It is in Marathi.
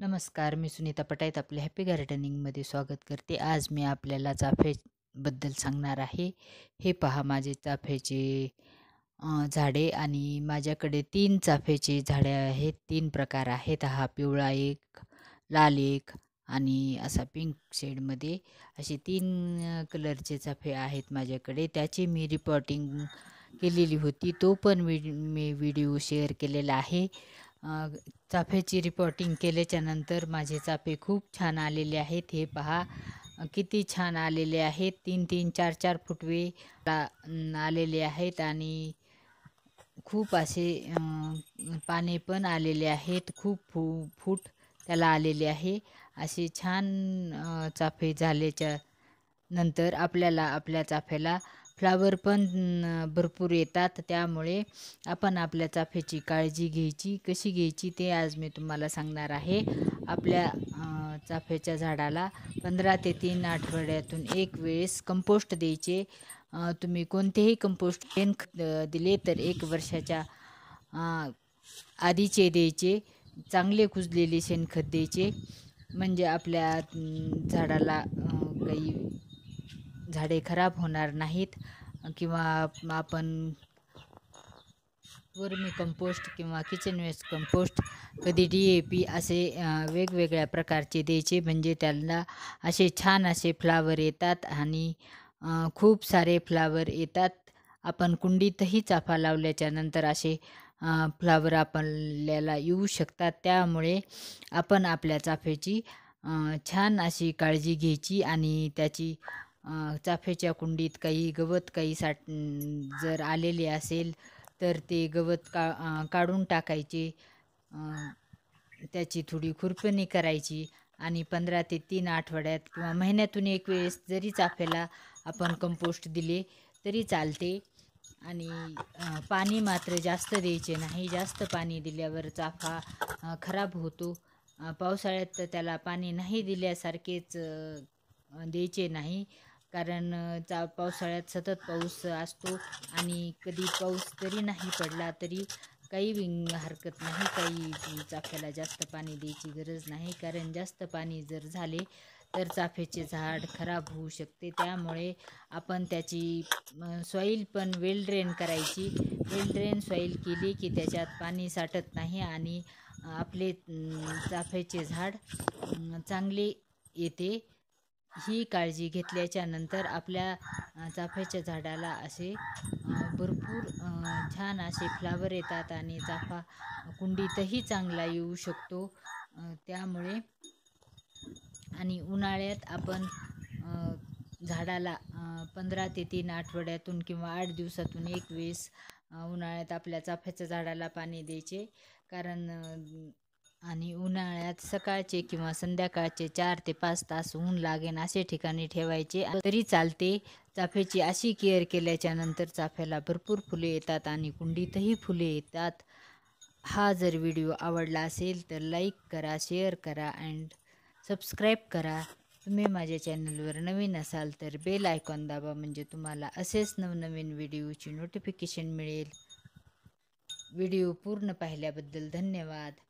नमस्कार मी सुनीता पटायत आपल्या हॅपी गार्डनिंगमध्ये स्वागत करते आज मी आपल्याला चाफ्याबद्दल सांगणार आहे हे पहा माझे चाफ्याचे झाडे आणि माझ्याकडे तीन चाफ्याचे झाडे आहेत तीन प्रकार आहेत हा पिवळा एक लाल एक आणि असा पिंक शेडमध्ये असे तीन कलरचे चाफे आहेत माझ्याकडे त्याची मी रिपॉर्टिंग केलेली होती तो पण मी व्हिडिओ शेअर केलेला आहे चाफ्याची रिपोर्टिंग केल्याच्यानंतर माझे चाफे खूप छान आलेले आहेत हे पहा किती छान आलेले आहेत तीन तीन चार चार फुटवे आलेले आहेत आणि खूप असे पाने पण आलेले आहेत खूप फू फूट त्याला आलेले आहे असे छान चाफे झाल्याच्या नंतर आपल्याला आपल्या चाफ्याला फ्लावर पण भरपूर येतात त्यामुळे आपण आपल्या चाफ्याची काळजी घ्यायची कशी घ्यायची ते आज मी तुम्हाला सांगणार आहे आपल्या चाफ्याच्या झाडाला पंधरा ते तीन आठवड्यातून एक वेळेस कंपोस्ट द्यायचे तुम्ही कोणतेही कंपोस्ट शेणखत दिले तर एक वर्षाच्या आधीचे द्यायचे चांगले कुजलेले शेणखत द्यायचे म्हणजे आपल्या झाडाला काही झाडे खराब होणार नाहीत किंवा आपण वर्मी कंपोस्ट किंवा किचन वेस्ट कंपोस्ट कधी डी ए पी असे वेगवेगळ्या प्रकारचे द्यायचे म्हणजे त्यांना असे छान असे फ्लावर येतात आणि खूप सारे फ्लावर येतात आपण कुंडीतही चाफा लावल्याच्या नंतर असे फ्लावर आपल्याला येऊ शकतात त्यामुळे आपण आपल्या चाफ्याची छान अशी काळजी घ्यायची आणि त्याची चाफ्याच्या कुंडीत काही गवत काही साठ जर आलेले असेल तर ते गवत का काढून टाकायचे त्याची थोडी खुरपणी करायची आणि पंधरा ते तीन आठवड्यात किंवा महिन्यातून एक वेळेस जरी चाफ्याला आपण कंपोस्ट दिले तरी चालते आणि पाणी मात्र जास्त द्यायचे नाही जास्त पाणी दिल्यावर चाफा खराब होतो पावसाळ्यात त्याला पाणी नाही दिल्यासारखेच द्यायचे नाही कारण चा पावसाळ्यात सतत पाऊस असतो आणि कधी पाऊस तरी नाही पडला तरी काही विंग हरकत नाही काही चाफ्याला जास्त पाणी द्यायची गरज नाही कारण जास्त पाणी जर झाले तर चाफ्याचे झाड खराब होऊ शकते त्यामुळे आपण त्याची सॉईल पण वेल ड्रेन करायची वेल ड्रेन सॉईल केली की त्याच्यात पाणी साठत नाही आणि आपले चाफ्याचे झाड चांगले येते ही काळजी घेतल्याच्या नंतर आपल्या चाफ्याच्या झाडाला असे भरपूर छान असे फ्लावर येतात आणि चाफा कुंडीतही चांगला येऊ शकतो त्यामुळे आणि उन्हाळ्यात आपण झाडाला पंधरा ते तीन आठवड्यातून किंवा आठ दिवसातून एक वेळेस उन्हाळ्यात आपल्या चाफ्याच्या झाडाला पाणी द्यायचे कारण आणि उन्हाळ्यात सकाळचे किंवा संध्याकाळचे चार ते पाच तास ऊन लागेन असे ठिकाणी ठेवायचे तरी चालते चाफ्याची अशी केअर केल्याच्या नंतर चाफ्याला भरपूर फुले येतात आणि कुंडीतही फुले येतात हा जर व्हिडिओ आवडला असेल तर लाईक करा शेअर करा अँड सबस्क्राईब करा तुम्ही माझ्या चॅनलवर नवीन असाल तर बेल आयकॉन दाबा म्हणजे तुम्हाला असेच नवनवीन व्हिडिओची नोटिफिकेशन मिळेल व्हिडिओ पूर्ण पाहिल्याबद्दल धन्यवाद